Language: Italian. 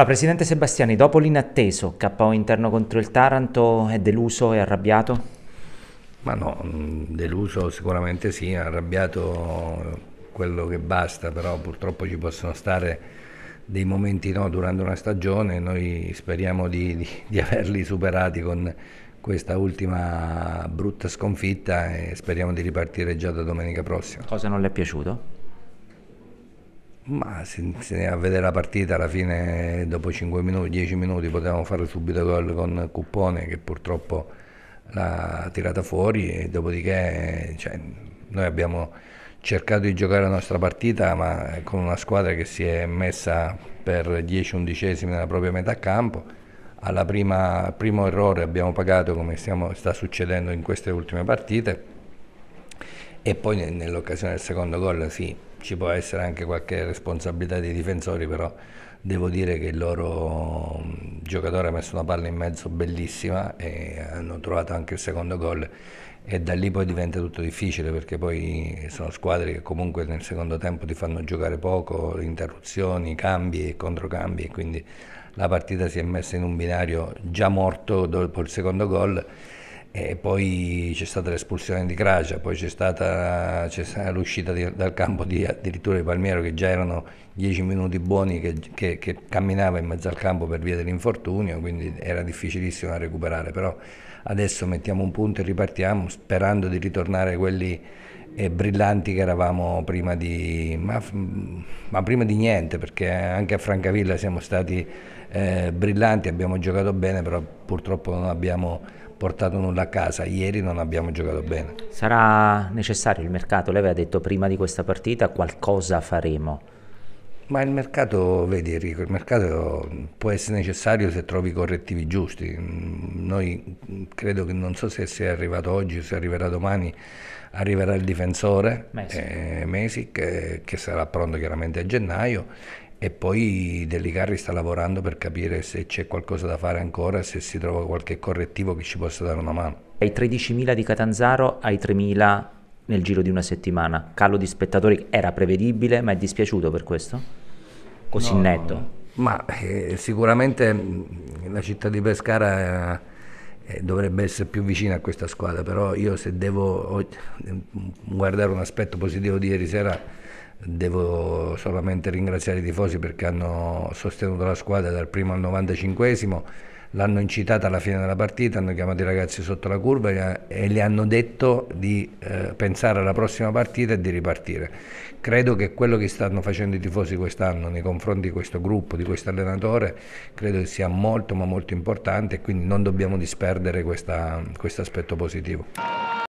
Allora, Presidente Sebastiani, dopo l'inatteso KO interno contro il Taranto, è deluso e arrabbiato? Ma no, mm, deluso sicuramente sì, arrabbiato quello che basta, però purtroppo ci possono stare dei momenti no durante una stagione, noi speriamo di, di, di averli superati con questa ultima brutta sconfitta e speriamo di ripartire già da domenica prossima. Cosa non le è piaciuto? Ma se ne a vedere la partita alla fine dopo 5 minuti, 10 minuti potevamo fare subito gol con Cuppone che purtroppo l'ha tirata fuori e dopodiché cioè, noi abbiamo cercato di giocare la nostra partita ma con una squadra che si è messa per 10-11 nella propria metà campo al primo errore abbiamo pagato come stiamo, sta succedendo in queste ultime partite e poi nell'occasione del secondo gol sì ci può essere anche qualche responsabilità dei difensori, però devo dire che il loro mm, giocatore ha messo una palla in mezzo bellissima e hanno trovato anche il secondo gol e da lì poi diventa tutto difficile perché poi sono squadre che comunque nel secondo tempo ti fanno giocare poco, interruzioni, cambi e controcambi e quindi la partita si è messa in un binario già morto dopo il secondo gol e poi c'è stata l'espulsione di Gracia, poi c'è stata, c'è stata l'uscita di, dal campo di, addirittura di Palmiero che già erano dieci minuti buoni che, che, che, camminava in mezzo al campo per via dell'infortunio, quindi era difficilissimo da recuperare, però adesso mettiamo un punto e ripartiamo sperando di ritornare quelli eh, brillanti che eravamo prima di, ma, ma prima di niente, perché anche a Francavilla siamo stati eh, brillanti, abbiamo giocato bene, però purtroppo non abbiamo portato nulla a casa. Ieri non abbiamo giocato bene. Sarà necessario il mercato? Lei aveva detto prima di questa partita qualcosa faremo. Ma il mercato, vedi Enrico, il mercato può essere necessario se trovi i correttivi giusti. Mm, noi credo che non so se sia arrivato oggi o se arriverà domani, arriverà il difensore Mesic, eh, Mesic eh, che sarà pronto chiaramente a gennaio e poi Delicarri sta lavorando per capire se c'è qualcosa da fare ancora, se si trova qualche correttivo che ci possa dare una mano. Ai 13.000 di Catanzaro, ai 3.000 nel giro di una settimana. Calo di spettatori era prevedibile, ma è dispiaciuto per questo? Così no, netto? Ma eh, sicuramente mm, la città di Pescara... Eh, eh, dovrebbe essere più vicina a questa squadra, però io se devo ehm, guardare un aspetto positivo di ieri sera devo solamente ringraziare i tifosi perché hanno sostenuto la squadra dal primo al 95 esimo l'hanno incitata alla fine della partita, hanno chiamato i ragazzi sotto la curva e gli hanno detto di eh, pensare alla prossima partita e di ripartire. Credo che quello che stanno facendo i tifosi quest'anno nei confronti di questo gruppo, di questo allenatore, credo sia molto ma molto importante e quindi non dobbiamo disperdere questa, questo aspetto positivo.